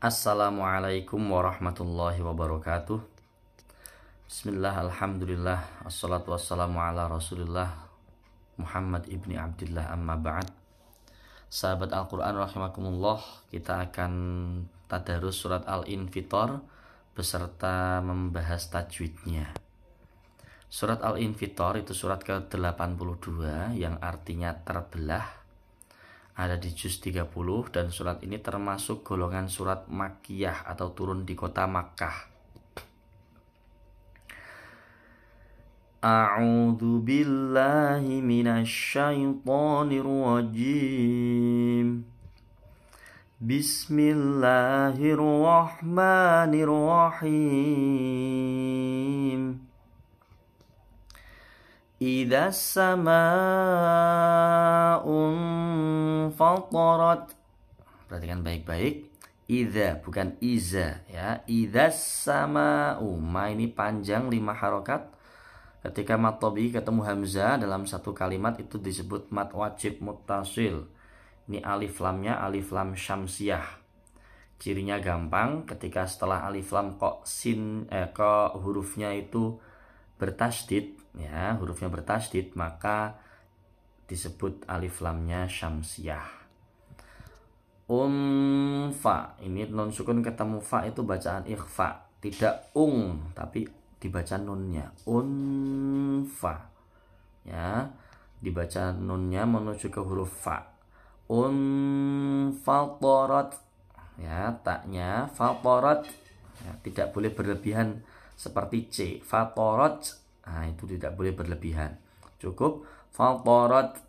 Assalamualaikum warahmatullahi wabarakatuh Bismillah alhamdulillah Assalatu wassalamu ala rasulillah Muhammad ibni Abdullah amma ba'd Sahabat Al-Quran rahimakumullah Kita akan tadarus surat Al-Infitor Beserta membahas tajwidnya Surat Al-Infitor itu surat ke-82 Yang artinya terbelah ada di juz 30 dan surat ini termasuk golongan surat makiyah atau turun di kota Makkah. A'udzu billahi minasyaitonir rajim. Bismillahirrahmanirrahim. إذا السماء انفطرت perhatikan baik-baik Ida bukan Iza ya Ida sama Uma ini panjang lima harokat Ketika mat tobi ketemu Hamzah dalam satu kalimat itu disebut mat wajib mutasil Ini alif lamnya alif lam syamsiah Cirinya gampang ketika setelah alif lam kok sin eh, kok hurufnya itu bertasdid ya hurufnya bertasdid maka disebut alif lamnya syamsiah unfa um, ini non sukun ketemu fa itu bacaan ikhfa tidak ung tapi dibaca nunnya unfa ya dibaca nunnya menuju ke huruf fa torot ya taknya faltorat ya, tidak boleh berlebihan seperti c torot Nah, itu tidak boleh berlebihan. Cukup fatarat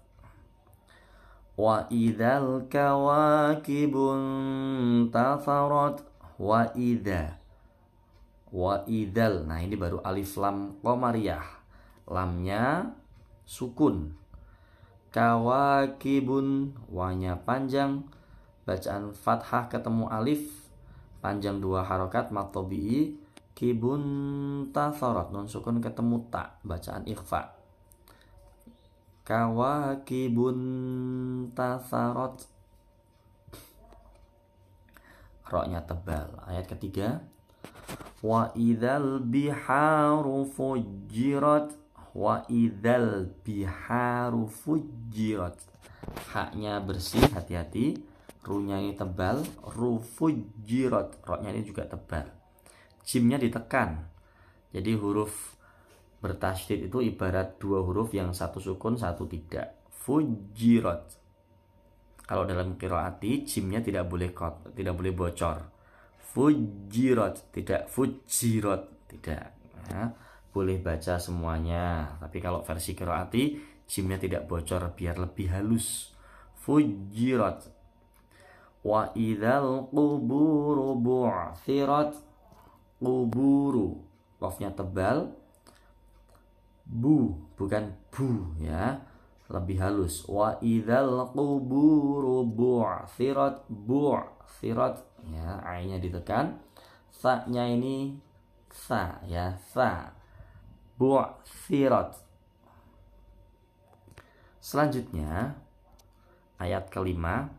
wa idzal kawakibun tafarat wa idza wa idzal. Nah, ini baru alif lam komariah. Lamnya sukun. Kawakibun wanya panjang. Bacaan fathah ketemu alif panjang dua harokat matobi kibun tasorot non sukun ketemu tak bacaan ikhfa Kawa kibun tasorot roknya tebal ayat ketiga wa idal biharu fujirat wa idal biharu fujirat haknya bersih hati-hati runya ini tebal rufujirat roknya ini juga tebal jimnya ditekan. Jadi huruf bertasydid itu ibarat dua huruf yang satu sukun satu tidak. Fujirot. Kalau dalam kiroati jimnya tidak boleh kot, tidak boleh bocor. Fujirot tidak Fujirot tidak. Nah, boleh baca semuanya. Tapi kalau versi kiroati jimnya tidak bocor biar lebih halus. Fujirot. Wa idal quburu bu'thirat kuburu kofnya tebal bu bukan bu ya lebih halus wa bu sirat bu sirat ya ainya ditekan sa-nya ini sa ya sa sirat. selanjutnya ayat kelima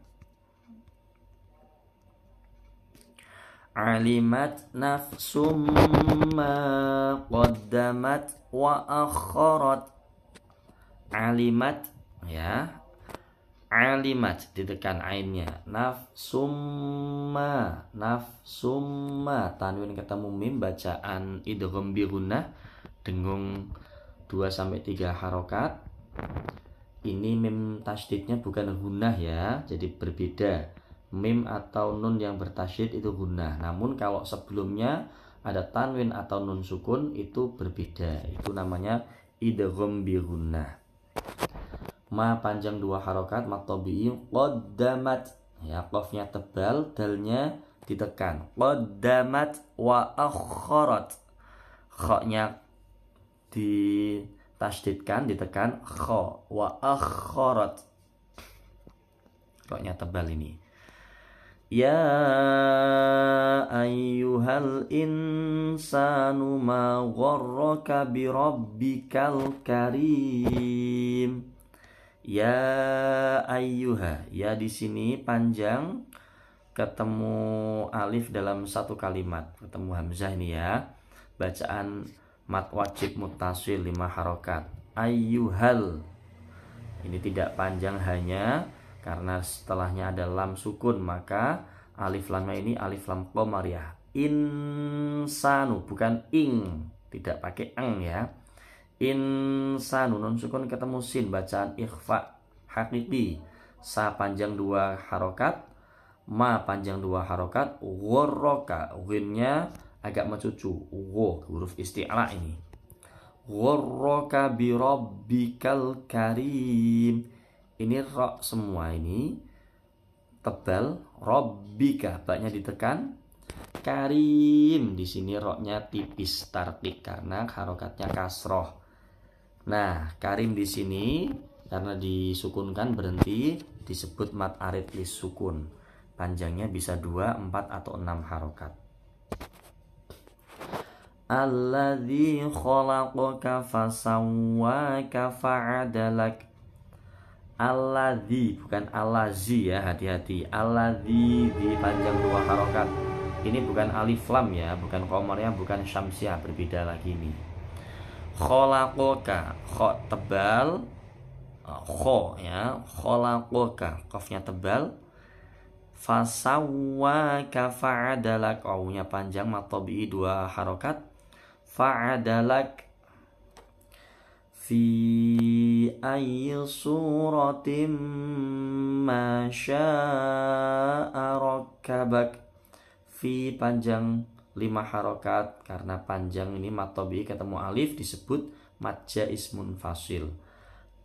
alimat nafsum ma qaddamat wa akharat alimat ya alimat ditekan ainnya nafsumma nafsumma tanwin ketemu mim bacaan idgham biruna dengung 2 sampai 3 harokat ini mim tasdidnya bukan hunah ya jadi berbeda mim atau nun yang bertasyid itu guna Namun kalau sebelumnya ada tanwin atau nun sukun itu berbeda. Itu namanya idgham bi Ma panjang dua harokat ma tabi'i qaddamat. Ya, qafnya tebal, dalnya ditekan. Qaddamat wa akharat. Khoknya di tasdidkan ditekan kho wa akharat. Roknya tebal ini. Ya أيها insanu ma غرك bi rabbikal karim. Ya يا Ya di sini panjang ketemu alif dalam satu kalimat, ketemu hamzah ini ya. Bacaan mat wajib mutasil lima harokat. ayuhal Ini tidak panjang hanya karena setelahnya ada lam sukun, maka alif lamnya ini alif lam komariah. Insanu, bukan ing. Tidak pakai eng ya. Insanu, non sukun ketemu sin, bacaan ikhfa, hakiki. Sa panjang dua harokat, ma panjang dua harokat, worroka, winnya agak mencucu. Wo, huruf isti'ala ini. Worroka birabbikal karim ini rok semua ini tebal robika baknya ditekan karim di sini roknya tipis tartik karena harokatnya kasroh nah karim di sini karena disukunkan berhenti disebut mat arit lis sukun panjangnya bisa 2, 4 atau 6 harokat Alladhi khalaqaka fasawwaka fa'adalak Aladi bukan alazi ya hati-hati Aladi di panjang dua harokat ini bukan alif lam ya bukan komornya bukan syamsiah ya, berbeda lagi ini kholakoka kho tebal eh, kho ya kholakoka kofnya tebal fasawa kafa'adalak awnya panjang matobi dua harokat fa'adalak في أي صورة ما شاء ركبك في panjang lima harokat karena panjang ini matobi ketemu alif disebut matja ismun fasil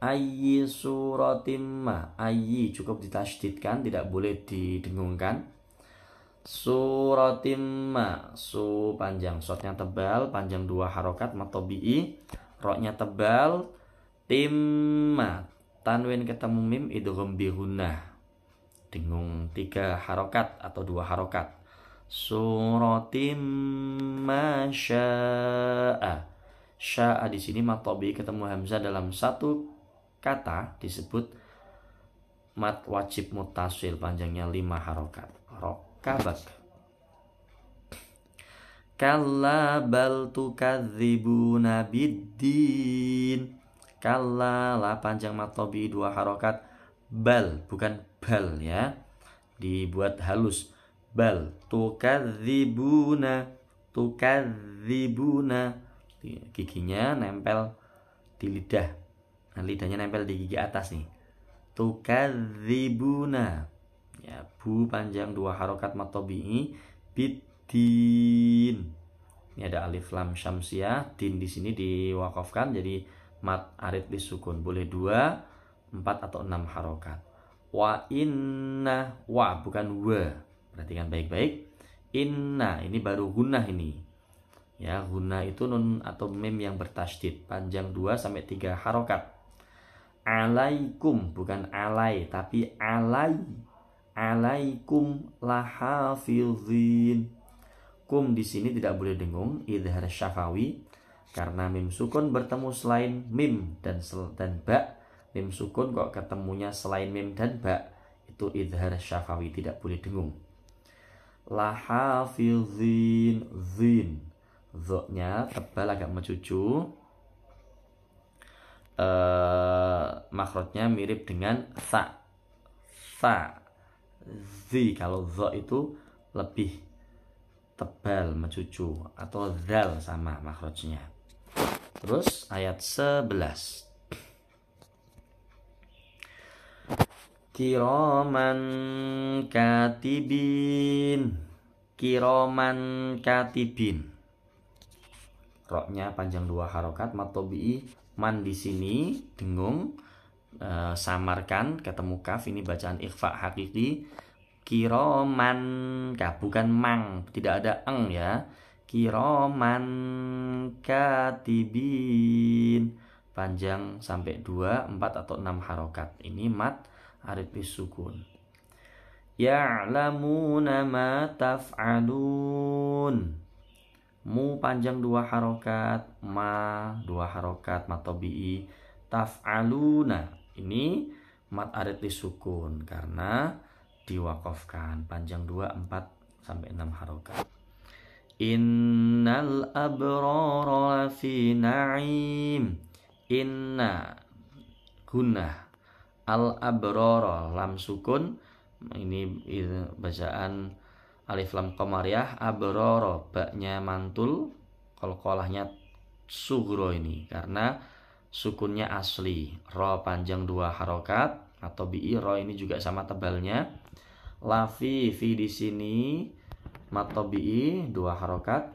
ayyi suratimma ayyi cukup ditasdidkan tidak boleh didengungkan suratimma su panjang shotnya tebal panjang dua harokat matobi'i roknya tebal timma tanwin ketemu mim idhom bi dengung tiga harokat atau dua harokat suratim masya'a sya'a di sini matobi ketemu hamzah dalam satu kata disebut mat wajib mutasil panjangnya lima harokat rok kabak. Kalla bal tukadzibuna biddin. Kalla la panjang matobi dua harokat bal bukan bal ya. Dibuat halus. Bal tukadzibuna tukadzibuna giginya nempel di lidah. Nah, lidahnya nempel di gigi atas nih. Tukadzibuna. Ya, bu panjang dua harokat matobi bid din ini ada alif lam syamsiah din di sini diwakafkan jadi mat arid disukun boleh dua empat atau enam harokat wa inna wa bukan wa perhatikan baik-baik inna ini baru gunnah ini ya guna itu nun atau mem yang bertasdid panjang dua sampai tiga harokat alaikum bukan alai tapi alai alaikum lahafizin Kum di sini tidak boleh dengung idhar syafawi karena mim sukun bertemu selain mim dan sel, dan ba. Mim sukun kok ketemunya selain mim dan ba itu idhar syafawi tidak boleh dengung. Lahafizin zin. Zoknya tebal agak mencucu. Eh, makrotnya mirip dengan sa. Sa. Zi kalau zo itu lebih tebal mencucu atau dal sama makhrajnya terus ayat 11 kiraman katibin kiraman katibin roknya panjang dua harokat matobi man di sini dengung eh, samarkan ketemu kaf ini bacaan ikhfa hakiki kiroman kah bukan mang tidak ada eng ya kiroman katibin panjang sampai dua empat atau enam harokat ini mat arifis sukun ya'lamuna ma taf'alun mu panjang dua harokat ma dua harokat matobi'i taf'aluna ini mat arit sukun karena diwakafkan panjang 2 4 sampai 6 harokat Innal abrara fi na'im Inna Guna Al abrara Lam sukun Ini bacaan Alif lam komariah Abrara Baknya mantul Kolkolahnya sugro ini Karena sukunnya asli Ro panjang dua harokat Atau bi ro ini juga sama tebalnya lafi fi di sini mat tabi'i dua harokat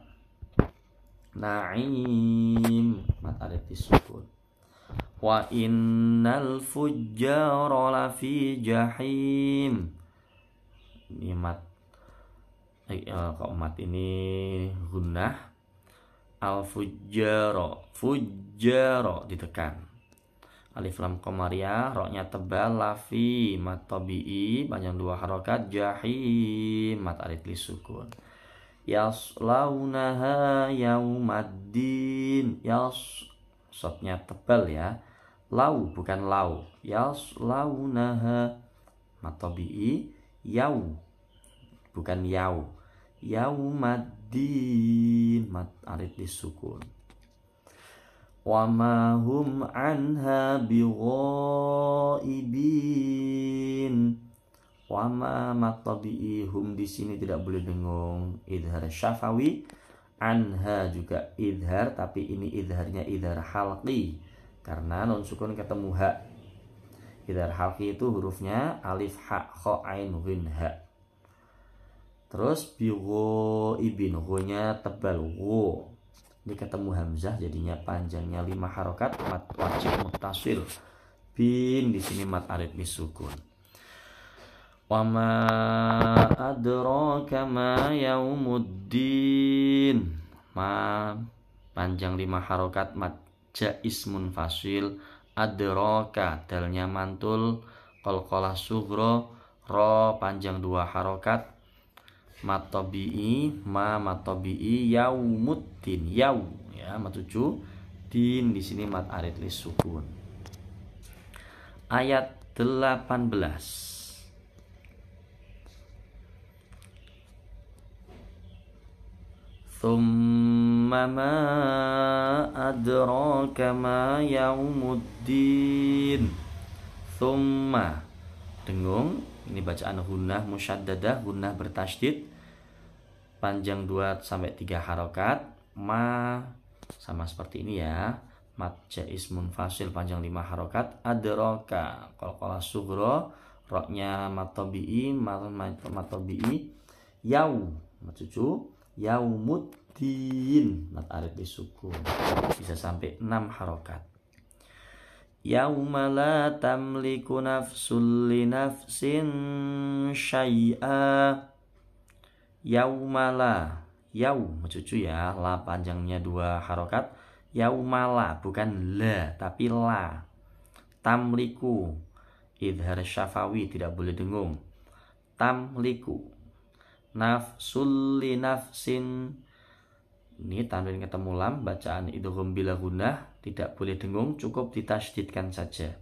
naim mat adati sukun wa innal fujjara lafi jahim ini mat eh, eh, kok mat ini gunnah al fujjara fujjara ditekan alif lam komaria, roknya tebal lafi mat tobi'i, panjang dua harokat jahim mat alif li sukun yaslaunaha yaumaddin yas sotnya tebal ya lau bukan lau yaslaunaha mat tobi'i, yau bukan yau yaumaddin mat alif li sukun وما هم عنها بغائبين wama matabiihum di sini tidak boleh dengung idhar syafawi anha juga idhar tapi ini idharnya idhar halqi karena non sukun ketemu ha idhar halqi itu hurufnya alif ha kho ain win ha terus biwo ibin nya tebal wo ini ketemu hamzah jadinya panjangnya lima harokat mat wajib mutasil, bin di sini mat arif misukun wama adro kama yaumuddin ma panjang lima harokat mat jais ismun fasil adraka dalnya mantul kolah sugro ro panjang dua harokat matobi'i ma matobi'i yaumuddin yau ya matuju tin din di sini mat arid li sukun ayat 18 thumma ma adraka ma yaumuddin thumma dengung ini bacaan hunnah musyaddadah hunnah bertasydid panjang 2 sampai 3 harokat ma sama seperti ini ya mat jais munfasil panjang 5 harokat adroka kalau kola sugro roknya matobi'i mat, matobi'i yau cucu yaumuddin mat arif disukun bisa sampai 6 harokat Yauma la tamliku nafsul li nafsin syai'a yaumala yau cucu ya la panjangnya dua harokat yaumala bukan la tapi la tamliku idhar syafawi tidak boleh dengung tamliku Nafsulli nafsin ini tanwin ketemu lam bacaan idgham bila gunah tidak boleh dengung cukup ditasjidkan saja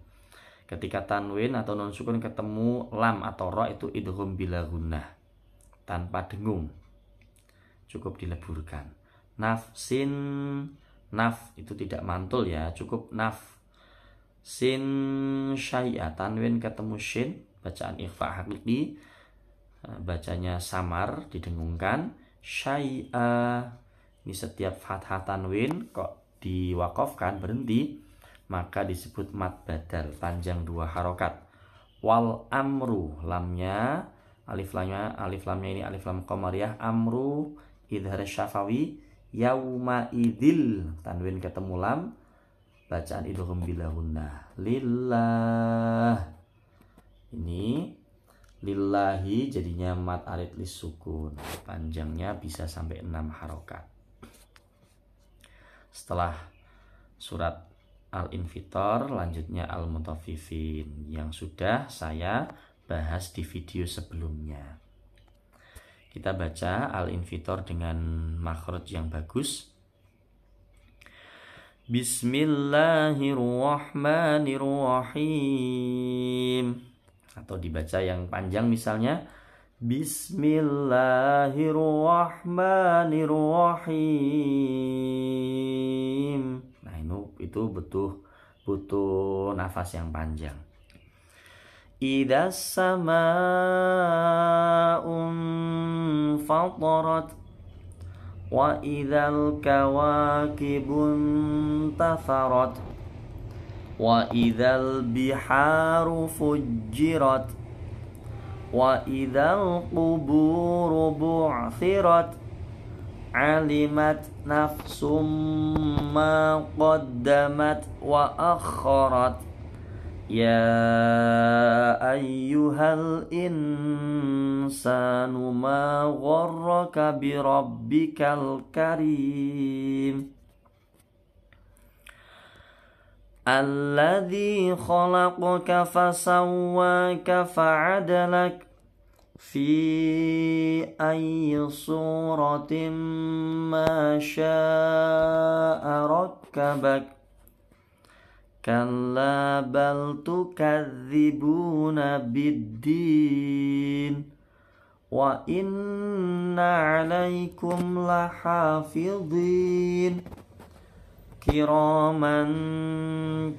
ketika tanwin atau non sukun ketemu lam atau ro itu idhum bila gunah tanpa dengung cukup dileburkan nafsin naf itu tidak mantul ya cukup naf sin syai'a tanwin ketemu shin bacaan ikhfa hakiki eh, bacanya samar didengungkan syai'a ini setiap fathah tanwin kok diwakofkan berhenti maka disebut mat badal panjang dua harokat wal amru lamnya alif lamnya alif lamnya ini alif lam komariah ya. amru idhar syafawi yauma idil tanwin ketemu lam bacaan idhum bilahunna lillah ini lillahi jadinya mat lis sukun panjangnya bisa sampai enam harokat setelah surat al-infitor lanjutnya al-mutafifin yang sudah saya bahas di video sebelumnya. Kita baca Al-Invitor dengan makhraj yang bagus. Bismillahirrahmanirrahim. Atau dibaca yang panjang misalnya. Bismillahirrahmanirrahim. Nah, itu, itu butuh butuh nafas yang panjang. إذا السماء انفطرت وإذا الكواكب انتثرت وإذا البحار فجرت وإذا القبور بعثرت علمت نفس ما قدمت وأخرت يا أيها الإنسان ما غرك بربك الكريم الذي خلقك فسواك فعدلك في أي صورة ما شاء ركبك كلا بل تكذبون بالدين وإن عليكم لحافظين كراما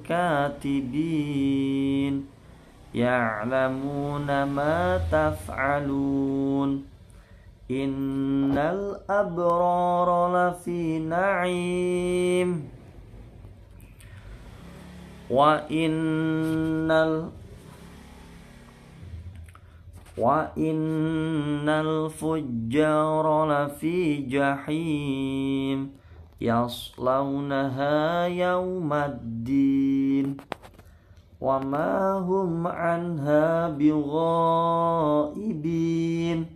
كاتبين يعلمون ما تفعلون إن الأبرار لفي نعيم وإن وإن الفجار لفي جحيم يصلونها يوم الدين وما هم عنها بغائبين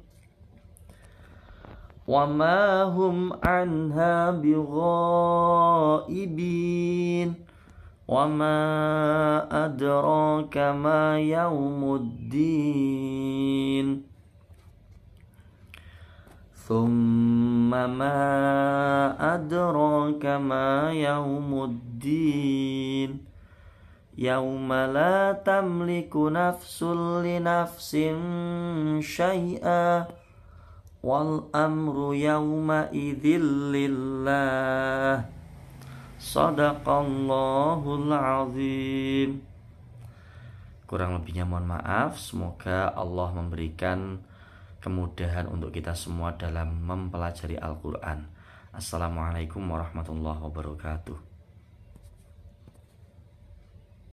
وما هم عنها بغائبين وما أدراك ما يوم الدين ثم ما أدراك ما يوم الدين يوم لا تملك نفس لنفس شيئا والأمر يومئذ لله Sadaqallahul azim. Kurang lebihnya mohon maaf, semoga Allah memberikan kemudahan untuk kita semua dalam mempelajari Al-Qur'an. Assalamualaikum warahmatullahi wabarakatuh.